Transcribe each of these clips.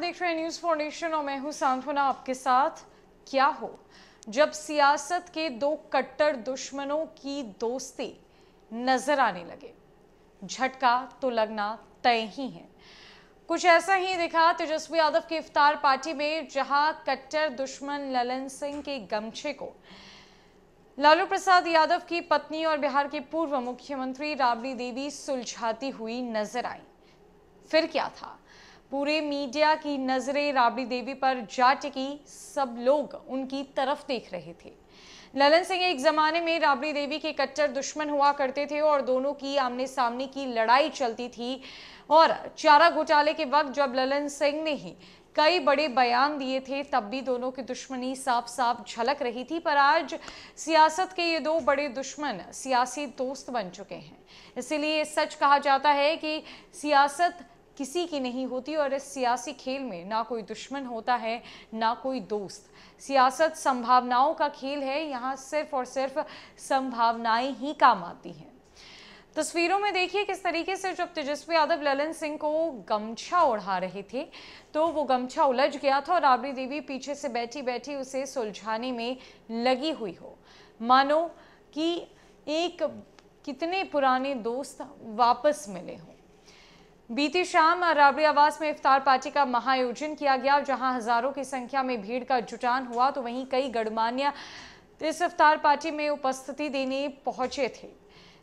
देख रहे हैं न्यूज फाउंडेशन और मैं हूं सांत्वना आपके साथ क्या हो जब सियासत के दो कट्टर दुश्मनों की दोस्ती नजर आने लगे झटका तो लगना तय ही है कुछ ऐसा ही दिखा तेजस्वी यादव की इफ्तार पार्टी में जहां कट्टर दुश्मन ललन सिंह के गमछे को लालू प्रसाद यादव की पत्नी और बिहार के पूर्व मुख्यमंत्री राबड़ी देवी सुलझाती हुई नजर आई फिर क्या था पूरे मीडिया की नज़रें राबड़ी देवी पर जा टिकी सब लोग उनकी तरफ देख रहे थे ललन सिंह एक जमाने में राबड़ी देवी के कट्टर दुश्मन हुआ करते थे और दोनों की आमने सामने की लड़ाई चलती थी और चारा घोटाले के वक्त जब ललन सिंह ने ही कई बड़े बयान दिए थे तब भी दोनों की दुश्मनी साफ साफ झलक रही थी पर आज सियासत के ये दो बड़े दुश्मन सियासी दोस्त बन चुके हैं इसीलिए सच कहा जाता है कि सियासत किसी की नहीं होती और इस सियासी खेल में ना कोई दुश्मन होता है ना कोई दोस्त सियासत संभावनाओं का खेल है यहाँ सिर्फ और सिर्फ संभावनाएं ही काम आती हैं तस्वीरों में देखिए किस तरीके से जब तेजस्वी यादव ललन सिंह को गमछा ओढ़ा रहे थे तो वो गमछा उलझ गया था और राबड़ी देवी पीछे से बैठी बैठी उसे सुलझाने में लगी हुई हो मानो कि एक कितने पुराने दोस्त वापस मिले हों बीती शाम राबड़ी आवास में इफ्तार पार्टी का महायोजन किया गया जहां हजारों की संख्या में भीड़ का जुटान हुआ तो वहीं कई गणमान्य इस इफ्तार पार्टी में उपस्थिति देने पहुंचे थे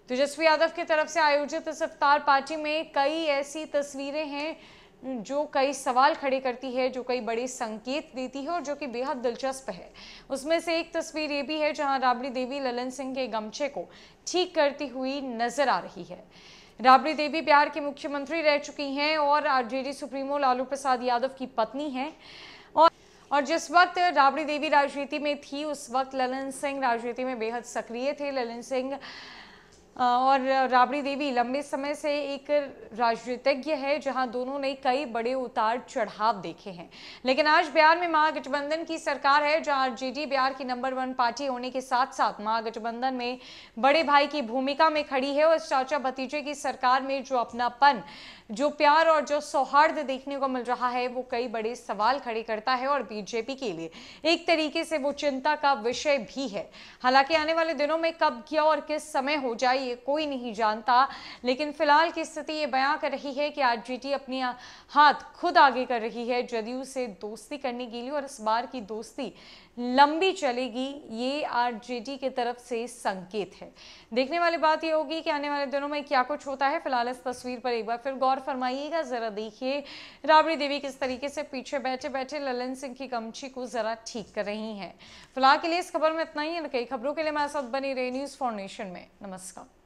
तेजस्वी यादव की तरफ से आयोजित इस इफ्तार पार्टी में कई ऐसी तस्वीरें हैं जो कई सवाल खड़े करती है जो कई बड़े संकेत देती है और जो कि बेहद दिलचस्प है उसमें से एक तस्वीर ये भी है जहां राबड़ी देवी ललन सिंह के गमछे को ठीक करती हुई नजर आ रही है राबड़ी देवी बिहार की मुख्यमंत्री रह चुकी हैं और आरजेडी सुप्रीमो लालू प्रसाद यादव की पत्नी हैं और और जिस वक्त राबड़ी देवी राजनीति में थी उस वक्त ललन सिंह राजनीति में बेहद सक्रिय थे ललन सिंह और राबड़ी देवी लंबे समय से एक राजनीतिज्ञ है जहां दोनों ने कई बड़े उतार चढ़ाव देखे हैं लेकिन आज बिहार में महागठबंधन की सरकार है जहां जेडी बिहार की नंबर वन पार्टी होने के साथ साथ महागठबंधन में बड़े भाई की भूमिका में खड़ी है और चाचा भतीजे की सरकार में जो अपनापन जो प्यार और जो सौहार्द देखने को मिल रहा है वो कई बड़े सवाल खड़े करता है और बीजेपी के लिए एक तरीके से वो चिंता का विषय भी है हालांकि आने वाले दिनों में कब क्या और किस समय हो जाए ये कोई नहीं जानता लेकिन फिलहाल की स्थिति ये बयां कर रही है कि आरजेडी अपने हाथ खुद आगे कर रही है जदयू से दोस्ती करने के लिए और इस बार की दोस्ती लंबी चलेगी ये आरजेडी की तरफ से संकेत है देखने वाली बात ये होगी कि आने वाले दिनों में क्या कुछ होता है फिलहाल इस तस्वीर पर एक बार फिर गौर फरमाइएगा जरा देखिए राबड़ी देवी किस तरीके से पीछे बैठे बैठे ललन सिंह की कमची को जरा ठीक कर रही हैं फिलहाल के लिए इस खबर में इतना ही है कई खबरों के लिए हमारे साथ बनी रही न्यूज़ फाउंडेशन में नमस्कार